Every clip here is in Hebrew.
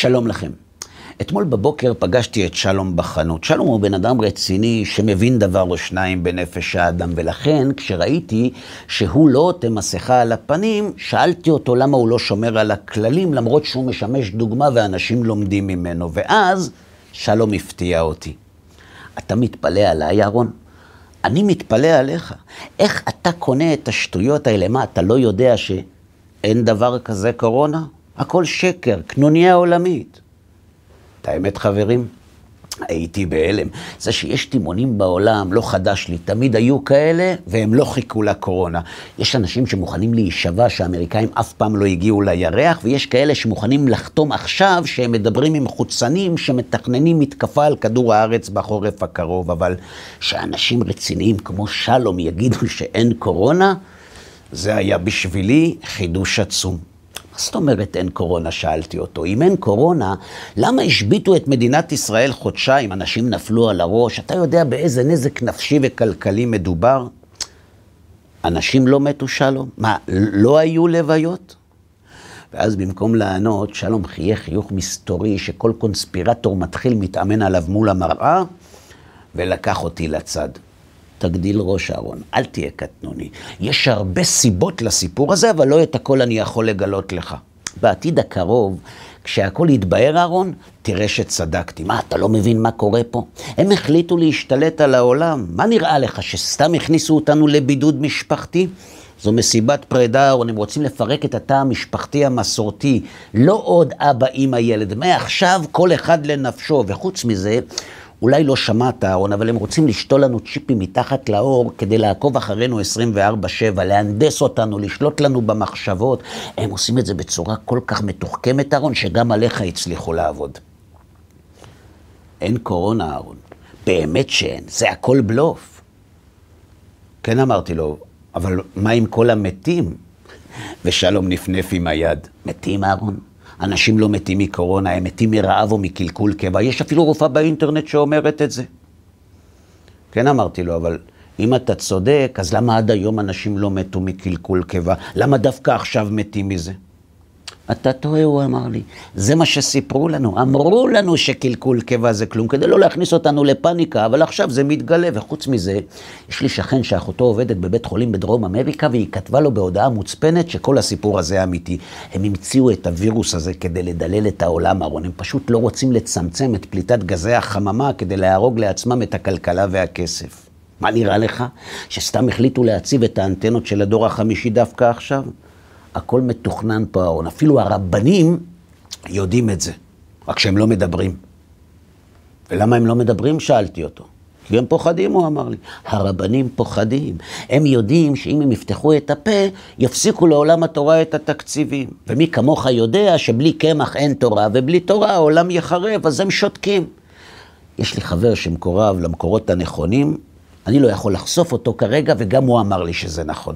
שלום לכם. אתמול בבוקר פגשתי את שלום בחנות. שלום הוא בן אדם רציני שמבין דבר או שניים בנפש האדם, ולכן כשראיתי שהוא לא עוטה מסכה על הפנים, שאלתי אותו למה הוא לא שומר על הכללים, למרות שהוא משמש דוגמה ואנשים לומדים ממנו. ואז שלום הפתיע אותי. אתה מתפלא עליי, אהרון? אני מתפלא עליך. איך אתה קונה את השטויות האלה? מה, אתה לא יודע שאין דבר כזה קורונה? הכל שקר, קנוניה עולמית. את האמת, חברים? הייתי בהלם. זה שיש תימונים בעולם, לא חדש לי, תמיד היו כאלה, והם לא חיכו לקורונה. יש אנשים שמוכנים להישבע שהאמריקאים אף פעם לא הגיעו לירח, ויש כאלה שמוכנים לחתום עכשיו שהם מדברים עם חוצנים שמתכננים מתקפה על כדור הארץ בחורף הקרוב, אבל שאנשים רציניים כמו שלום יגידו שאין קורונה, זה היה בשבילי חידוש עצום. מה זאת אומרת אין קורונה? שאלתי אותו. אם אין קורונה, למה השביתו את מדינת ישראל חודשיים? אנשים נפלו על הראש, אתה יודע באיזה נזק נפשי וכלכלי מדובר? אנשים לא מתו, שלום? מה, לא היו לוויות? ואז במקום לענות, שלום חייך חיוך מסתורי שכל קונספירטור מתחיל מתאמן עליו מול המראה, ולקח אותי לצד. תגדיל ראש אהרון, אל תהיה קטנוני. יש הרבה סיבות לסיפור הזה, אבל לא את הכל אני יכול לגלות לך. בעתיד הקרוב, כשהכול יתבהר, אהרון, תראה שצדקתי. מה, אתה לא מבין מה קורה פה? הם החליטו להשתלט על העולם. מה נראה לך, שסתם הכניסו אותנו לבידוד משפחתי? זו מסיבת פרידה, אהרון, הם רוצים לפרק את התא המשפחתי המסורתי. לא עוד אבא, אימא, ילד. מעכשיו כל אחד לנפשו. וחוץ מזה, אולי לא שמעת, אהרון, אבל הם רוצים לשתול לנו צ'יפים מתחת לאור כדי לעקוב אחרינו 24-7, להנדס אותנו, לשלוט לנו במחשבות. הם עושים את זה בצורה כל כך מתוחכמת, אהרון, שגם עליך הצליחו לעבוד. אין קורונה, אהרון. באמת שאין, זה הכל בלוף. כן אמרתי לו, אבל מה עם כל המתים? ושלום נפנף עם היד. מתים, אהרון? אנשים לא מתים מקורונה, הם מתים מרעב או מקלקול קבע. יש אפילו רופאה באינטרנט שאומרת את זה. כן אמרתי לו, אבל אם אתה צודק, אז למה עד היום אנשים לא מתו מקלקול קבע? למה דווקא עכשיו מתים מזה? אתה טועה, הוא אמר לי. זה מה שסיפרו לנו. אמרו לנו שקלקול קיבה זה כלום, כדי לא להכניס אותנו לפאניקה, אבל עכשיו זה מתגלה. וחוץ מזה, יש לי שכן שאחותו עובדת בבית חולים בדרום אמריקה, והיא כתבה לו בהודעה מוצפנת שכל הסיפור הזה אמיתי. הם המציאו את הווירוס הזה כדי לדלל את העולם, אהרון. הם פשוט לא רוצים לצמצם את פליטת גזי החממה כדי להרוג לעצמם את הכלכלה והכסף. מה נראה לך? שסתם החליטו להציב את האנטנות של הדור החמישי דווקא עכשיו? הכל מתוכנן פה ההון. אפילו הרבנים יודעים את זה, רק שהם לא מדברים. ולמה הם לא מדברים? שאלתי אותו. כי הם פוחדים, הוא אמר לי. הרבנים פוחדים. הם יודעים שאם הם יפתחו את הפה, יפסיקו לעולם התורה את התקציבים. ומי כמוך יודע שבלי קמח אין תורה, ובלי תורה העולם יחרב, אז הם שותקים. יש לי חבר שמקורב למקורות הנכונים, אני לא יכול לחשוף אותו כרגע, וגם הוא אמר לי שזה נכון.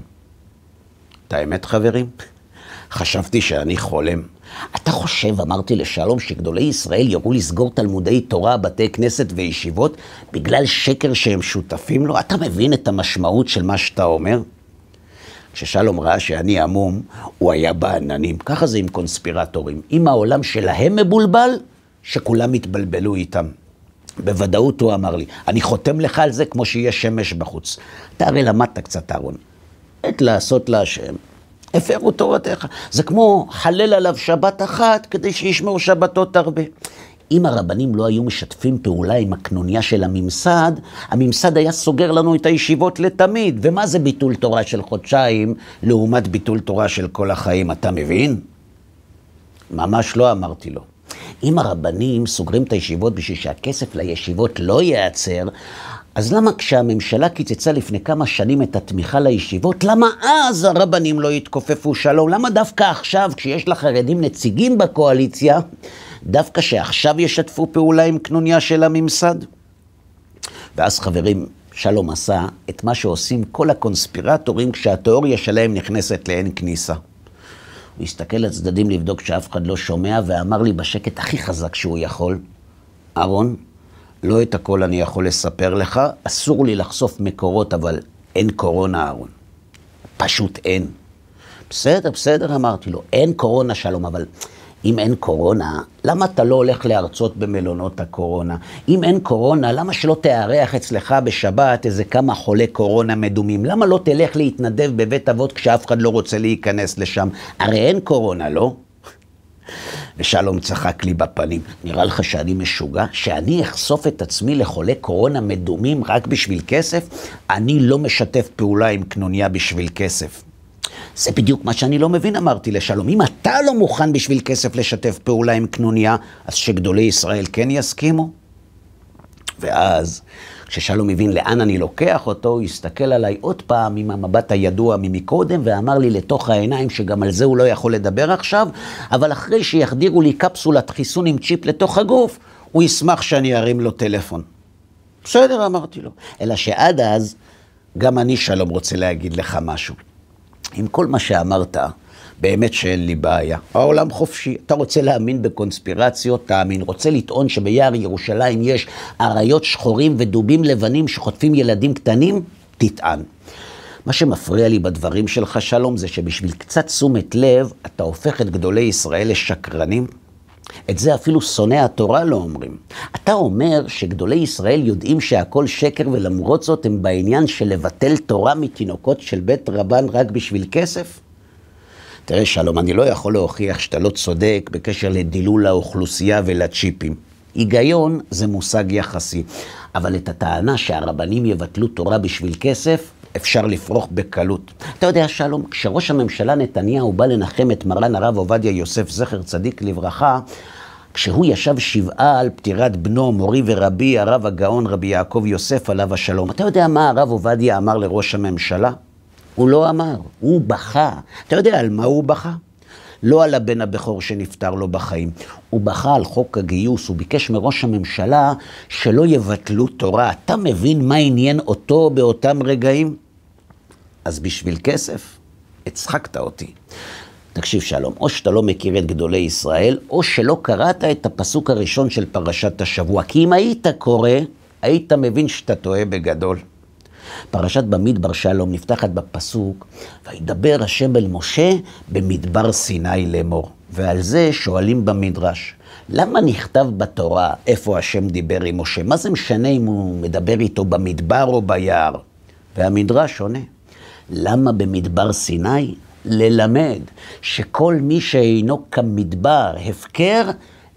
את האמת, חברים? חשבתי שאני חולם. אתה חושב, אמרתי לשלום, שגדולי ישראל יראו לסגור תלמודי תורה, בתי כנסת וישיבות בגלל שקר שהם שותפים לו? אתה מבין את המשמעות של מה שאתה אומר? כששלום ראה שאני המום, הוא היה בעננים. ככה זה עם קונספירטורים. אם העולם שלהם מבולבל, שכולם יתבלבלו איתם. בוודאות הוא אמר לי, אני חותם לך על זה כמו שיש שמש בחוץ. אתה הרי למדת קצת, אהרון. עת לעשות להשם, הפרו תורתך. זה כמו חלל עליו שבת אחת כדי שישמור שבתות הרבה. אם הרבנים לא היו משתפים פעולה עם הקנוניה של הממסד, הממסד היה סוגר לנו את הישיבות לתמיד. ומה זה ביטול תורה של חודשיים לעומת ביטול תורה של כל החיים, אתה מבין? ממש לא אמרתי לו. אם הרבנים סוגרים את הישיבות בשביל שהכסף לישיבות לא ייעצר, אז למה כשהממשלה קיצצה לפני כמה שנים את התמיכה לישיבות, למה אז הרבנים לא התכופפו שלום? למה דווקא עכשיו, כשיש לחרדים נציגים בקואליציה, דווקא שעכשיו ישתפו פעולה עם קנוניה של הממסד? ואז חברים, שלום עשה את מה שעושים כל הקונספירטורים כשהתיאוריה שלהם נכנסת לעין כניסה. הוא הסתכל לצדדים לבדוק שאף אחד לא שומע, ואמר לי בשקט הכי חזק שהוא יכול, אהרון, לא את הכל אני יכול לספר לך, אסור לי לחשוף מקורות, אבל אין קורונה, אהרון. פשוט אין. בסדר, בסדר, אמרתי לו, אין קורונה, שלום, אבל אם אין קורונה, למה אתה לא הולך להרצות במלונות הקורונה? אם אין קורונה, למה שלא תארח אצלך בשבת איזה כמה חולי קורונה מדומים? למה לא תלך להתנדב בבית אבות כשאף אחד לא רוצה להיכנס לשם? הרי אין קורונה, לא? ושלום צחק לי בפנים. נראה לך שאני משוגע? שאני אחשוף את עצמי לחולי קורונה מדומים רק בשביל כסף? אני לא משתף פעולה עם קנוניה בשביל כסף. זה בדיוק מה שאני לא מבין, אמרתי לשלום. אם אתה לא מוכן בשביל כסף לשתף פעולה עם קנוניה, אז שגדולי ישראל כן יסכימו? ואז כששלום הבין לאן אני לוקח אותו, הוא הסתכל עליי עוד פעם עם המבט הידוע ממקודם, ואמר לי לתוך העיניים שגם על זה הוא לא יכול לדבר עכשיו, אבל אחרי שיחדירו לי קפסולת חיסון עם צ'יפ לתוך הגוף, הוא ישמח שאני ארים לו טלפון. בסדר, אמרתי לו. אלא שעד אז, גם אני, שלום, רוצה להגיד לך משהו. עם כל מה שאמרת, באמת שאין לי בעיה. העולם חופשי. אתה רוצה להאמין בקונספירציות, תאמין. רוצה לטעון שביער ירושלים יש אריות שחורים ודובים לבנים שחוטפים ילדים קטנים? תטען. מה שמפריע לי בדברים שלך, שלום, זה שבשביל קצת תשומת לב, אתה הופך את גדולי ישראל לשקרנים. את זה אפילו שונאי התורה לא אומרים. אתה אומר שגדולי ישראל יודעים שהכל שקר ולמרות זאת הם בעניין של לבטל תורה מתינוקות של בית רבן רק בשביל כסף? תראה, שלום, אני לא יכול להוכיח שאתה לא צודק בקשר לדילול האוכלוסייה ולצ'יפים. היגיון זה מושג יחסי, אבל את הטענה שהרבנים יבטלו תורה בשביל כסף, אפשר לפרוח בקלות. אתה יודע, שלום, כשראש הממשלה נתניהו בא לנחם את מרן הרב עובדיה יוסף, זכר צדיק לברכה, כשהוא ישב שבעה על פטירת בנו, מורי ורבי, הרב הגאון, רבי יעקב יוסף, עליו השלום. אתה יודע מה הרב עובדיה אמר לראש הממשלה? הוא לא אמר, הוא בכה. אתה יודע על מה הוא בכה? לא על הבן הבכור שנפטר לו בחיים. הוא בכה על חוק הגיוס, הוא ביקש מראש הממשלה שלא יבטלו תורה. אתה מבין מה עניין אותו באותם רגעים? אז בשביל כסף, הצחקת אותי. תקשיב שלום, או שאתה לא מכיר את גדולי ישראל, או שלא קראת את הפסוק הראשון של פרשת השבוע. כי אם היית קורא, היית מבין שאתה טועה בגדול. פרשת במדבר שלום נפתחת בפסוק, וידבר השם אל משה במדבר סיני לאמור. ועל זה שואלים במדרש, למה נכתב בתורה איפה השם דיבר עם משה? מה זה משנה אם הוא מדבר איתו במדבר או ביער? והמדרש עונה, למה במדבר סיני? ללמד שכל מי שאינו כמדבר הפקר,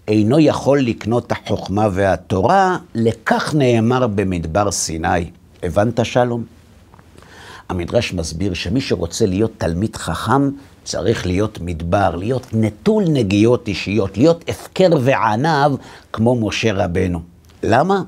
אינו יכול לקנות החוכמה והתורה, לכך נאמר במדבר סיני. הבנת שלום? המדרש מסביר שמי שרוצה להיות תלמיד חכם, צריך להיות מדבר, להיות נטול נגיעות אישיות, להיות הפקר וענב כמו משה רבנו. למה?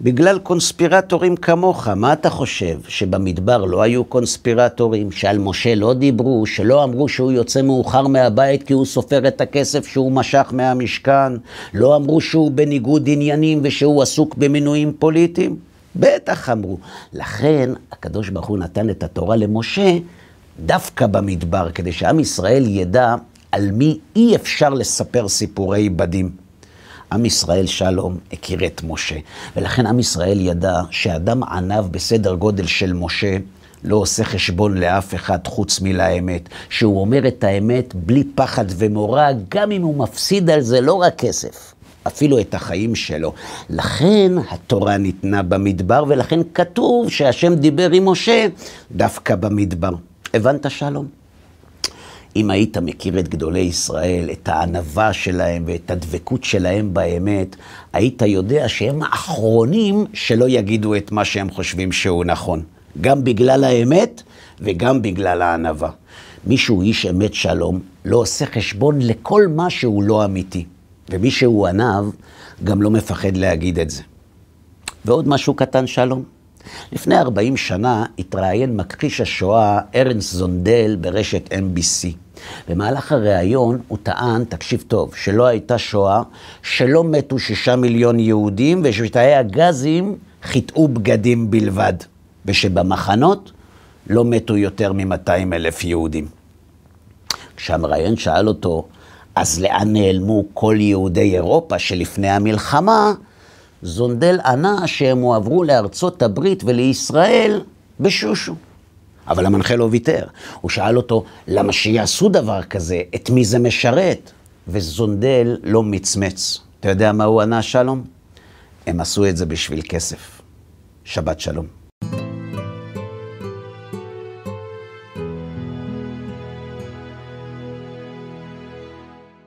בגלל קונספירטורים כמוך, מה אתה חושב? שבמדבר לא היו קונספירטורים, שעל משה לא דיברו, שלא אמרו שהוא יוצא מאוחר מהבית כי הוא סופר את הכסף שהוא משך מהמשכן, לא אמרו שהוא בניגוד עניינים ושהוא עסוק במינויים פוליטיים? בטח אמרו. לכן הקדוש ברוך הוא נתן את התורה למשה דווקא במדבר, כדי שעם ישראל ידע על מי אי אפשר לספר סיפורי בדים. עם ישראל שלום הכיר את משה, ולכן עם ישראל ידע שאדם עניו בסדר גודל של משה לא עושה חשבון לאף אחד חוץ מלאמת, שהוא אומר את האמת בלי פחד ומורא, גם אם הוא מפסיד על זה לא רק כסף, אפילו את החיים שלו. לכן התורה ניתנה במדבר, ולכן כתוב שהשם דיבר עם משה דווקא במדבר. הבנת שלום? אם היית מכיר את גדולי ישראל, את הענווה שלהם ואת הדבקות שלהם באמת, היית יודע שהם האחרונים שלא יגידו את מה שהם חושבים שהוא נכון. גם בגלל האמת וגם בגלל הענווה. מישהו איש אמת שלום לא עושה חשבון לכל מה שהוא לא אמיתי. ומי שהוא עניו, גם לא מפחד להגיד את זה. ועוד משהו קטן, שלום. לפני 40 שנה התראיין מכחיש השואה ארנס זונדל ברשת MBC. במהלך הריאיון הוא טען, תקשיב טוב, שלא הייתה שואה, שלא מתו שישה מיליון יהודים ושתאי הגזים חיטאו בגדים בלבד, ושבמחנות לא מתו יותר מ-200 אלף יהודים. כשהמראיין שאל אותו, אז לאן נעלמו כל יהודי אירופה שלפני המלחמה? זונדל ענה שהם הועברו לארצות הברית ולישראל בשושו. אבל המנחה לא ויתר. הוא שאל אותו, למה שיעשו דבר כזה? את מי זה משרת? וזונדל לא מצמץ. אתה יודע מה הוא ענה, שלום? הם עשו את זה בשביל כסף. שבת שלום.